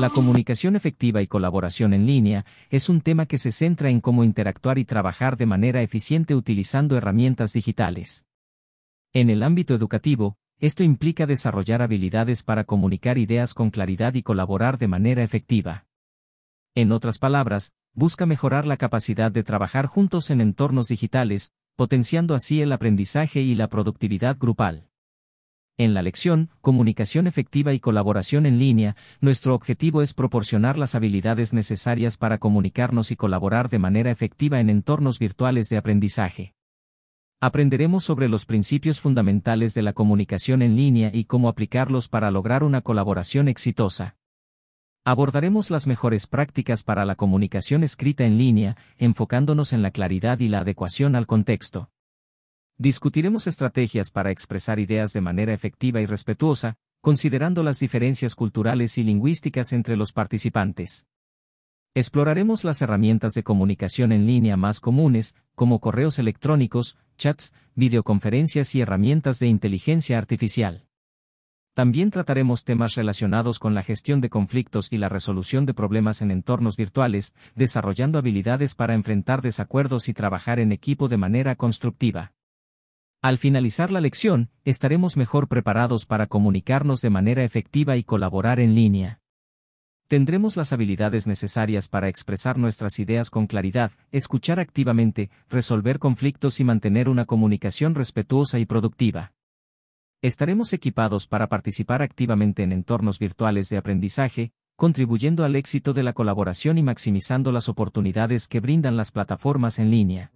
La comunicación efectiva y colaboración en línea es un tema que se centra en cómo interactuar y trabajar de manera eficiente utilizando herramientas digitales. En el ámbito educativo, esto implica desarrollar habilidades para comunicar ideas con claridad y colaborar de manera efectiva. En otras palabras, busca mejorar la capacidad de trabajar juntos en entornos digitales, potenciando así el aprendizaje y la productividad grupal. En la lección, Comunicación efectiva y colaboración en línea, nuestro objetivo es proporcionar las habilidades necesarias para comunicarnos y colaborar de manera efectiva en entornos virtuales de aprendizaje. Aprenderemos sobre los principios fundamentales de la comunicación en línea y cómo aplicarlos para lograr una colaboración exitosa. Abordaremos las mejores prácticas para la comunicación escrita en línea, enfocándonos en la claridad y la adecuación al contexto. Discutiremos estrategias para expresar ideas de manera efectiva y respetuosa, considerando las diferencias culturales y lingüísticas entre los participantes. Exploraremos las herramientas de comunicación en línea más comunes, como correos electrónicos, chats, videoconferencias y herramientas de inteligencia artificial. También trataremos temas relacionados con la gestión de conflictos y la resolución de problemas en entornos virtuales, desarrollando habilidades para enfrentar desacuerdos y trabajar en equipo de manera constructiva. Al finalizar la lección, estaremos mejor preparados para comunicarnos de manera efectiva y colaborar en línea. Tendremos las habilidades necesarias para expresar nuestras ideas con claridad, escuchar activamente, resolver conflictos y mantener una comunicación respetuosa y productiva. Estaremos equipados para participar activamente en entornos virtuales de aprendizaje, contribuyendo al éxito de la colaboración y maximizando las oportunidades que brindan las plataformas en línea.